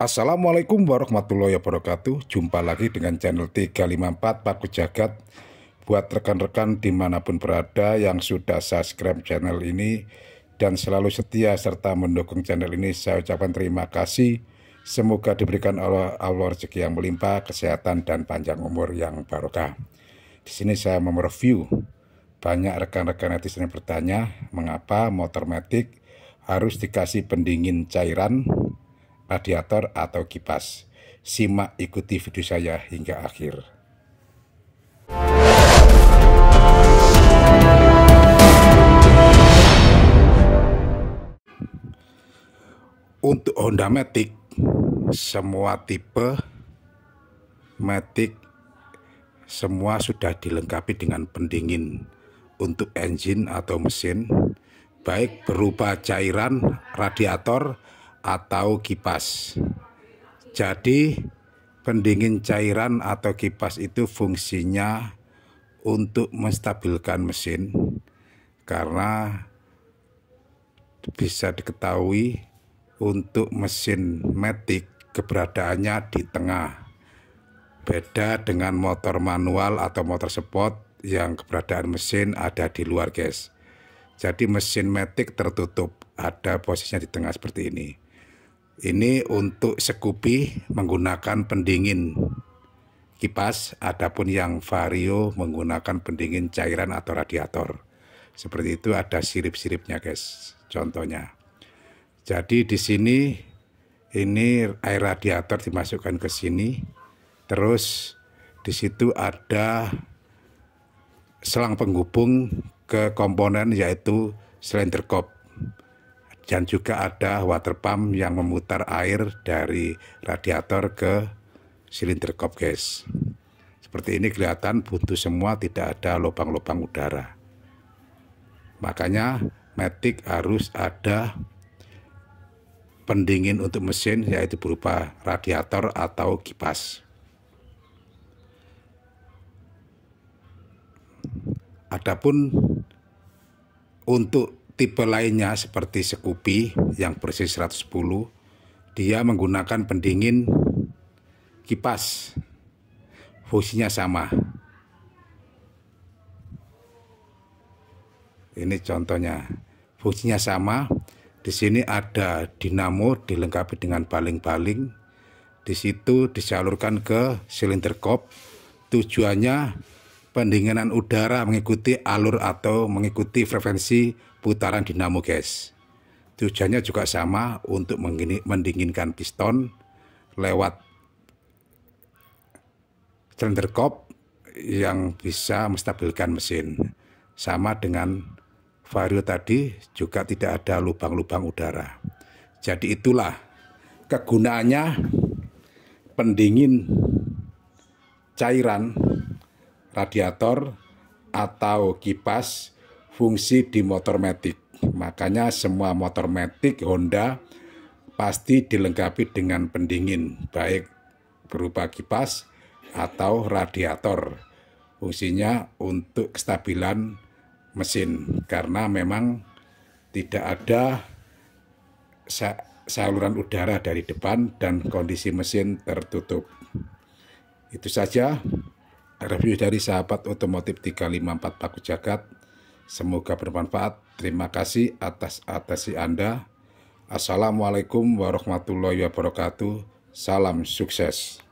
Assalamualaikum warahmatullahi wabarakatuh Jumpa lagi dengan channel 354 Paku Jagat Buat rekan-rekan dimanapun berada yang sudah subscribe channel ini Dan selalu setia serta mendukung channel ini Saya ucapkan terima kasih Semoga diberikan Allah, Allah rezeki yang melimpah Kesehatan dan panjang umur yang barokah Di sini saya mereview Banyak rekan-rekan netizen yang bertanya Mengapa motor metik harus dikasih pendingin cairan radiator atau kipas. Simak ikuti video saya hingga akhir. Untuk Honda Matic, semua tipe Matic semua sudah dilengkapi dengan pendingin untuk engine atau mesin baik berupa cairan, radiator, atau kipas. Jadi pendingin cairan atau kipas itu fungsinya untuk menstabilkan mesin karena bisa diketahui untuk mesin metik keberadaannya di tengah. Beda dengan motor manual atau motor sport yang keberadaan mesin ada di luar guys. Jadi mesin metik tertutup, ada posisinya di tengah seperti ini. Ini untuk sekupi menggunakan pendingin kipas, adapun yang Vario menggunakan pendingin cairan atau radiator. Seperti itu ada sirip-siripnya guys, contohnya. Jadi di sini ini air radiator dimasukkan ke sini. Terus di situ ada selang penghubung ke komponen yaitu slender cop dan juga ada water pump yang memutar air dari radiator ke silinder kop gas. Seperti ini kelihatan buntu semua tidak ada lubang-lubang udara. Makanya Matic harus ada pendingin untuk mesin yaitu berupa radiator atau kipas. Adapun untuk Tipe lainnya seperti Scoopy yang persis 110, dia menggunakan pendingin kipas. Fungsinya sama. Ini contohnya. Fungsinya sama. Di sini ada dinamo dilengkapi dengan baling-baling. Di situ disalurkan ke silinder kop. Tujuannya pendinginan udara mengikuti alur atau mengikuti frekuensi putaran dinamo gas. Tujuannya juga sama untuk mendinginkan piston lewat cylinder kop yang bisa menstabilkan mesin. Sama dengan vario tadi juga tidak ada lubang-lubang udara. Jadi itulah kegunaannya pendingin cairan radiator atau kipas fungsi di motor metik, Makanya semua motor metik Honda pasti dilengkapi dengan pendingin, baik berupa kipas atau radiator. Fungsinya untuk kestabilan mesin karena memang tidak ada saluran udara dari depan dan kondisi mesin tertutup. Itu saja Review dari sahabat otomotif 354 Paku Jagat. Semoga bermanfaat. Terima kasih atas atasi Anda. Assalamualaikum warahmatullahi wabarakatuh. Salam sukses.